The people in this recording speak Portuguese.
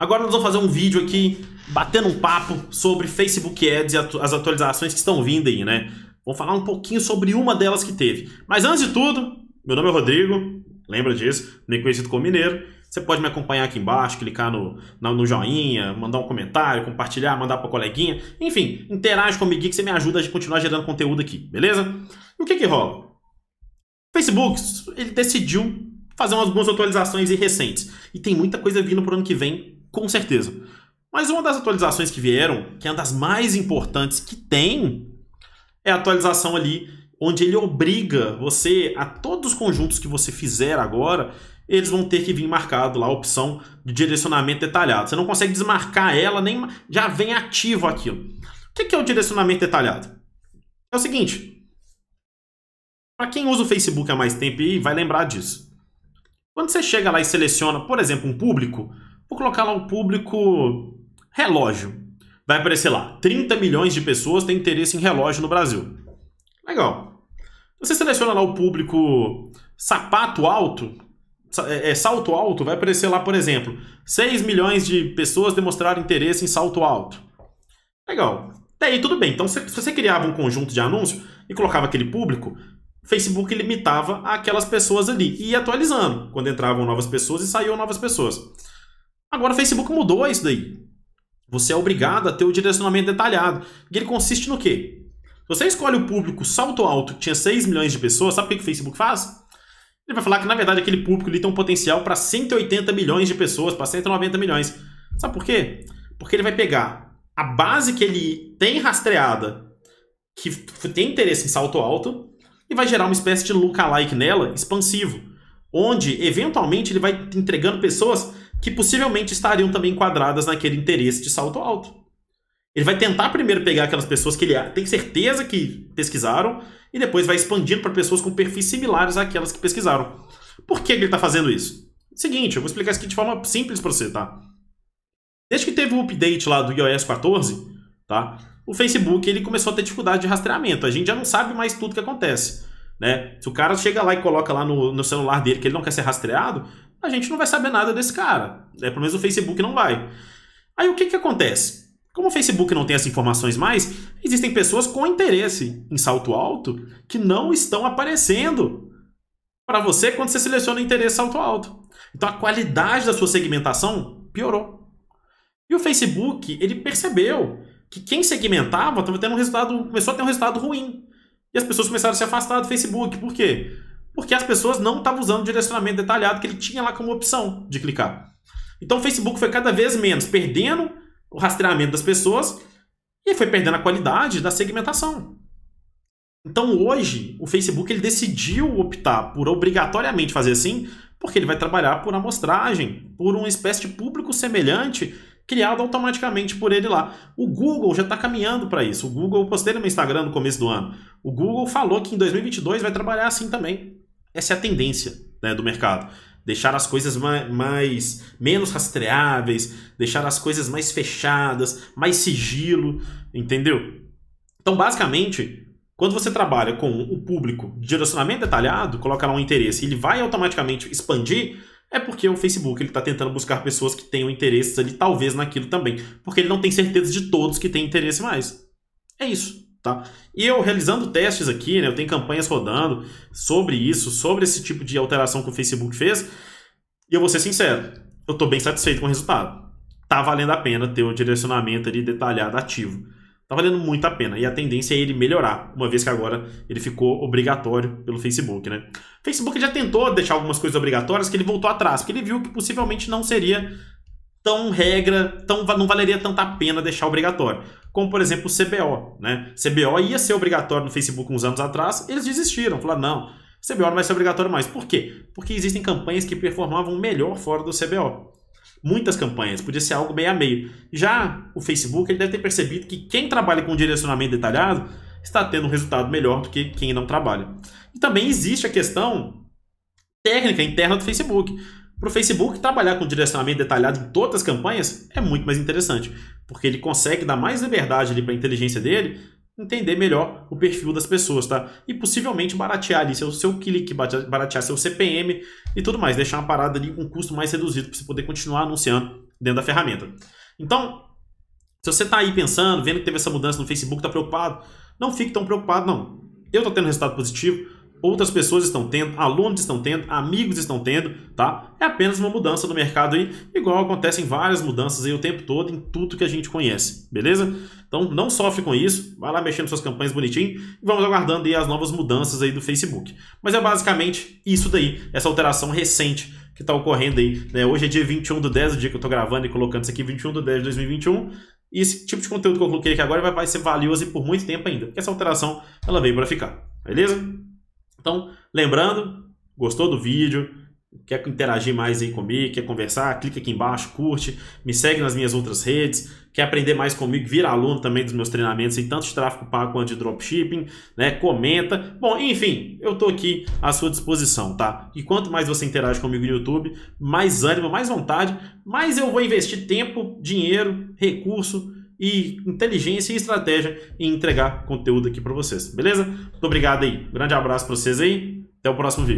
Agora nós vamos fazer um vídeo aqui batendo um papo sobre Facebook Ads e atu as atualizações que estão vindo aí, né? Vamos falar um pouquinho sobre uma delas que teve. Mas antes de tudo, meu nome é Rodrigo, lembra disso, nem conhecido como Mineiro. Você pode me acompanhar aqui embaixo, clicar no, no, no joinha, mandar um comentário, compartilhar, mandar para coleguinha. Enfim, interage comigo que você me ajuda a continuar gerando conteúdo aqui, beleza? E o que que rola? Facebook, ele decidiu fazer algumas atualizações recentes. E tem muita coisa vindo pro ano que vem com certeza. Mas uma das atualizações que vieram, que é uma das mais importantes que tem, é a atualização ali onde ele obriga você a todos os conjuntos que você fizer agora, eles vão ter que vir marcado lá a opção de direcionamento detalhado. Você não consegue desmarcar ela, nem já vem ativo aquilo. O que é o direcionamento detalhado? É o seguinte, para quem usa o Facebook há mais tempo e vai lembrar disso. Quando você chega lá e seleciona, por exemplo, um público, Vou colocar lá o público relógio. Vai aparecer lá, 30 milhões de pessoas têm interesse em relógio no Brasil. Legal. Você seleciona lá o público sapato alto, é, é, salto alto, vai aparecer lá, por exemplo, 6 milhões de pessoas demonstraram interesse em salto alto. Legal. Daí tudo bem. Então, se você criava um conjunto de anúncios e colocava aquele público, Facebook limitava aquelas pessoas ali e ia atualizando quando entravam novas pessoas e saíam novas pessoas. Agora o Facebook mudou isso daí. Você é obrigado a ter o direcionamento detalhado. E ele consiste no quê? você escolhe o público salto alto, que tinha 6 milhões de pessoas, sabe o que o Facebook faz? Ele vai falar que, na verdade, aquele público ali tem um potencial para 180 milhões de pessoas, para 190 milhões. Sabe por quê? Porque ele vai pegar a base que ele tem rastreada, que tem interesse em salto alto, e vai gerar uma espécie de lookalike nela, expansivo, onde, eventualmente, ele vai entregando pessoas que possivelmente estariam também enquadradas naquele interesse de salto alto. Ele vai tentar primeiro pegar aquelas pessoas que ele tem certeza que pesquisaram e depois vai expandindo para pessoas com perfis similares àquelas que pesquisaram. Por que ele está fazendo isso? Seguinte, eu vou explicar isso aqui de forma simples para você, tá? Desde que teve o update lá do iOS 14, tá? O Facebook ele começou a ter dificuldade de rastreamento. A gente já não sabe mais tudo que acontece. Né? Se o cara chega lá e coloca lá no, no celular dele que ele não quer ser rastreado, a gente não vai saber nada desse cara. Né? Pelo menos o Facebook não vai. Aí o que, que acontece? Como o Facebook não tem essas informações mais, existem pessoas com interesse em salto alto que não estão aparecendo para você quando você seleciona interesse salto alto. Então a qualidade da sua segmentação piorou. E o Facebook, ele percebeu que quem segmentava estava tendo um resultado, começou a ter um resultado ruim. E as pessoas começaram a se afastar do Facebook. Por quê? porque as pessoas não estavam usando o direcionamento detalhado que ele tinha lá como opção de clicar. Então o Facebook foi cada vez menos perdendo o rastreamento das pessoas e foi perdendo a qualidade da segmentação. Então hoje o Facebook ele decidiu optar por obrigatoriamente fazer assim, porque ele vai trabalhar por amostragem, por uma espécie de público semelhante criado automaticamente por ele lá. O Google já está caminhando para isso. O Google, postei no meu Instagram no começo do ano. O Google falou que em 2022 vai trabalhar assim também. Essa é a tendência né, do mercado. Deixar as coisas mais, mais menos rastreáveis, deixar as coisas mais fechadas, mais sigilo, entendeu? Então, basicamente, quando você trabalha com o público de direcionamento detalhado, coloca lá um interesse, ele vai automaticamente expandir, é porque o Facebook ele está tentando buscar pessoas que tenham interesses ali, talvez naquilo também, porque ele não tem certeza de todos que têm interesse mais. É isso. Tá? E eu realizando testes aqui, né, eu tenho campanhas rodando sobre isso, sobre esse tipo de alteração que o Facebook fez, e eu vou ser sincero, eu estou bem satisfeito com o resultado. Tá valendo a pena ter o direcionamento ali detalhado ativo. Tá valendo muito a pena. E a tendência é ele melhorar, uma vez que agora ele ficou obrigatório pelo Facebook, né? O Facebook já tentou deixar algumas coisas obrigatórias que ele voltou atrás, porque ele viu que possivelmente não seria tão regra, tão, não valeria tanta pena deixar obrigatório como por exemplo o CBO. Né? CBO ia ser obrigatório no Facebook uns anos atrás, eles desistiram, falaram, não, CBO não vai ser obrigatório mais. Por quê? Porque existem campanhas que performavam melhor fora do CBO. Muitas campanhas, podia ser algo meio a meio. Já o Facebook ele deve ter percebido que quem trabalha com direcionamento detalhado está tendo um resultado melhor do que quem não trabalha. E também existe a questão técnica interna do Facebook. Para o Facebook, trabalhar com direcionamento detalhado em todas as campanhas é muito mais interessante porque ele consegue dar mais liberdade ali para a inteligência dele entender melhor o perfil das pessoas, tá? E possivelmente baratear ali seu, seu clique, baratear seu CPM e tudo mais, deixar uma parada ali com um custo mais reduzido para você poder continuar anunciando dentro da ferramenta. Então, se você está aí pensando, vendo que teve essa mudança no Facebook, está preocupado, não fique tão preocupado, não. Eu estou tendo resultado positivo, outras pessoas estão tendo, alunos estão tendo, amigos estão tendo, tá? É apenas uma mudança no mercado aí, igual acontecem várias mudanças aí o tempo todo em tudo que a gente conhece, beleza? Então não sofre com isso, vai lá mexendo suas campanhas bonitinho e vamos aguardando aí as novas mudanças aí do Facebook. Mas é basicamente isso daí, essa alteração recente que está ocorrendo aí, né? Hoje é dia 21 do 10, o dia que eu estou gravando e colocando isso aqui, 21 do 10 de 2021, e esse tipo de conteúdo que eu coloquei aqui agora vai, vai ser valioso e por muito tempo ainda, porque essa alteração ela veio para ficar, beleza? Então, lembrando, gostou do vídeo? Quer interagir mais aí comigo? Quer conversar? Clica aqui embaixo, curte, me segue nas minhas outras redes. Quer aprender mais comigo? Vira aluno também dos meus treinamentos Tem tanto de tráfego pago quanto de dropshipping, né? Comenta. Bom, enfim, eu tô aqui à sua disposição, tá? E quanto mais você interage comigo no YouTube, mais ânimo, mais vontade, mais eu vou investir tempo, dinheiro, recurso e inteligência e estratégia em entregar conteúdo aqui para vocês, beleza? Muito obrigado aí. Grande abraço para vocês aí. Até o próximo vídeo.